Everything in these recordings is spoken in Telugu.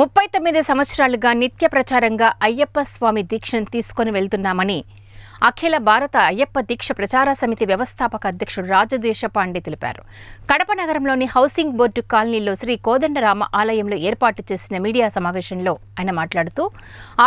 ముప్పై తొమ్మిది సంవత్సరాలుగా నిత్య ప్రచారంగా అయ్యప్ప స్వామి దీక్షను తీసుకొని వెళ్తున్నామని అఖిల భారత అయ్యప్ప దీక్ష ప్రచార సమితి వ్యవస్థాపక అధ్యక్షుడు రాజదేశ పాండే తెలిపారు కడప నగరంలోని హౌసింగ్ బోర్డు కాలనీలో శ్రీ కోదండరామ ఆలయంలో ఏర్పాటు చేసిన మీడియా సమావేశంలో ఆయన మాట్లాడుతూ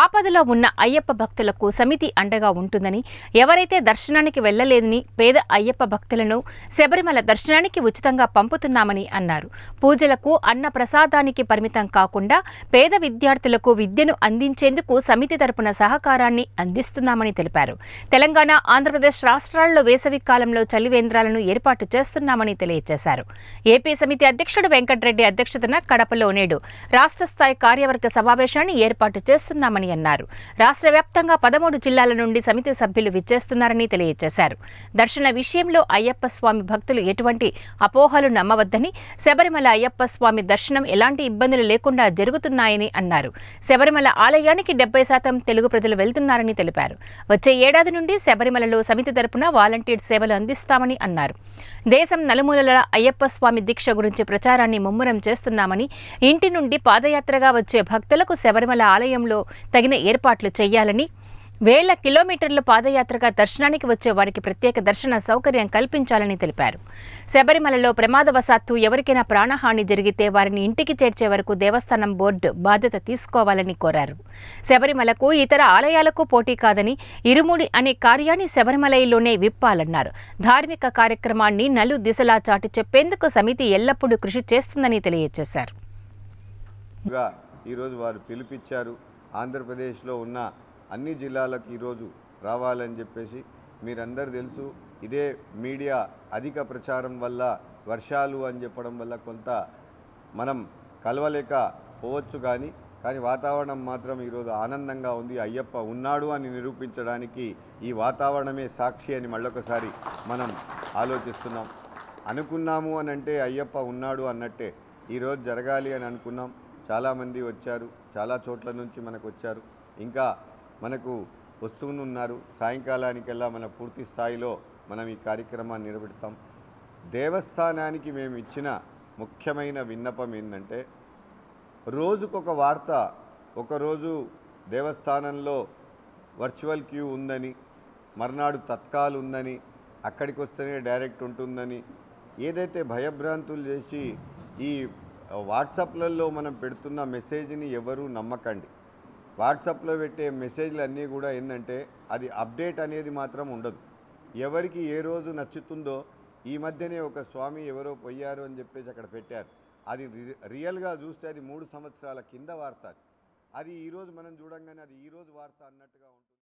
ఆపదలో ఉన్న అయ్యప్ప భక్తులకు సమితి అండగా ఉంటుందని ఎవరైతే దర్శనానికి వెళ్లలేదని పేద అయ్యప్ప భక్తులను శబరిమల దర్శనానికి ఉచితంగా పంపుతున్నామని అన్నారు పూజలకు అన్న ప్రసాదానికి పరిమితం కాకుండా పేద విద్యార్థులకు విద్యను అందించేందుకు సమితి తరపున సహకారాన్ని అందిస్తున్నామని తెలిపారు తెలంగాణ ఆంధ్రప్రదేశ్ రాష్ట్రాల్లో వేసవి కాలంలో చలివేంద్రాలను ఏర్పాటు చేస్తున్నామని తెలియజేశారు ఏపీ సమితి అధ్యక్షుడు వెంకటరెడ్డి అధ్యక్షతన కడపలో నేడు రాష్ట్ర స్థాయి కార్యవర్గ సమావేశాన్ని ఏర్పాటు చేస్తున్నామని అన్నారు రాష్ట్ర వ్యాప్తంగా పదమూడు జిల్లాల నుండి సమితి సభ్యులు విచ్చేస్తున్నారని తెలియజేశారు దర్శన విషయంలో అయ్యప్ప స్వామి భక్తులు ఎటువంటి అపోహలు నమ్మవద్దని శబరిమల అయ్యప్ప స్వామి దర్శనం ఎలాంటి ఇబ్బందులు లేకుండా జరుగుతున్నాయని అన్నారు శబరిమల ఆలయానికి డెబ్బై శాతం తెలుగు ప్రజలు వెళ్తున్నారని తెలిపారు వచ్చే ఏడాది ఏడాది నుండి శబరిమలలో సమితి తరపున వాలంటీర్ సేవలు అందిస్తామని అన్నారు దేశం నలుమూలల అయ్యప్ప స్వామి దీక్ష గురించి ప్రచారాన్ని ముమ్మరం చేస్తున్నామని ఇంటి నుండి పాదయాత్రగా వచ్చే భక్తులకు శబరిమల ఆలయంలో తగిన ఏర్పాట్లు చేయాలని వేల కిలోమీటర్ల పాదయాత్రగా దర్శనానికి వచ్చే వారికి ప్రత్యేక దర్శన సౌకర్యం కల్పించాలని తెలిపారు శబరిమలలో ప్రమాదవశాత్తు ఎవరికైనా ప్రాణహాని జరిగితే వారిని ఇంటికి చేర్చే వరకు దేవస్థానం బోర్డు బాధ్యత తీసుకోవాలని కోరారు శబరిమలకు ఇతర ఆలయాలకు పోటీ కాదని ఇరుముడి అనే కార్యాన్ని శబరిమలలోనే విప్పాలన్నారు ధార్మిక కార్యక్రమాన్ని నలు దిశలా చాటి చెప్పేందుకు సమితి ఎల్లప్పుడూ కృషి చేస్తుందని తెలియజేశారు ఈరోజు వారు పిలిపించారు ఆంధ్రప్రదేశ్లో ఉన్న అన్ని జిల్లాలకు ఈరోజు రావాలని చెప్పేసి మీరందరూ తెలుసు ఇదే మీడియా అధిక ప్రచారం వల్ల వర్షాలు అని చెప్పడం వల్ల కొంత మనం కలవలేక పోవచ్చు కానీ కానీ వాతావరణం మాత్రం ఈరోజు ఆనందంగా ఉంది అయ్యప్ప ఉన్నాడు అని నిరూపించడానికి ఈ వాతావరణమే సాక్షి అని మళ్ళొకసారి మనం ఆలోచిస్తున్నాం అనుకున్నాము అని అంటే అయ్యప్ప ఉన్నాడు అన్నట్టే ఈరోజు జరగాలి అని అనుకున్నాం చాలామంది వచ్చారు చాలా చోట్ల నుంచి మనకు వచ్చారు ఇంకా మనకు వస్తువునున్నారు సాయంకాలానికల్లా మన పూర్తి స్థాయిలో మనం ఈ కార్యక్రమాన్ని నిలబెడతాం దేవస్థానానికి మేము ఇచ్చిన ముఖ్యమైన విన్నపం ఏంటంటే రోజుకొక వార్త ఒకరోజు దేవస్థానంలో వర్చువల్ క్యూ ఉందని మర్నాడు తత్కాలు ఉందని అక్కడికి వస్తేనే డైరెక్ట్ ఉంటుందని ఏదైతే భయభ్రాంతులు చేసి ఈ వాట్సాప్లలో మనం పెడుతున్న మెసేజ్ని ఎవరూ నమ్మకండి వాట్సాప్లో పెట్టే మెసేజ్లు అన్నీ కూడా ఏంటంటే అది అప్డేట్ అనేది మాత్రం ఉండదు ఎవరికి ఏ రోజు నచ్చుతుందో ఈ మధ్యనే ఒక స్వామి ఎవరో పోయారు అని చెప్పేసి అక్కడ పెట్టారు అది రియల్గా చూస్తే అది మూడు సంవత్సరాల కింద వార్త అది ఈరోజు మనం చూడంగానే అది ఈరోజు వార్త అన్నట్టుగా ఉంటుంది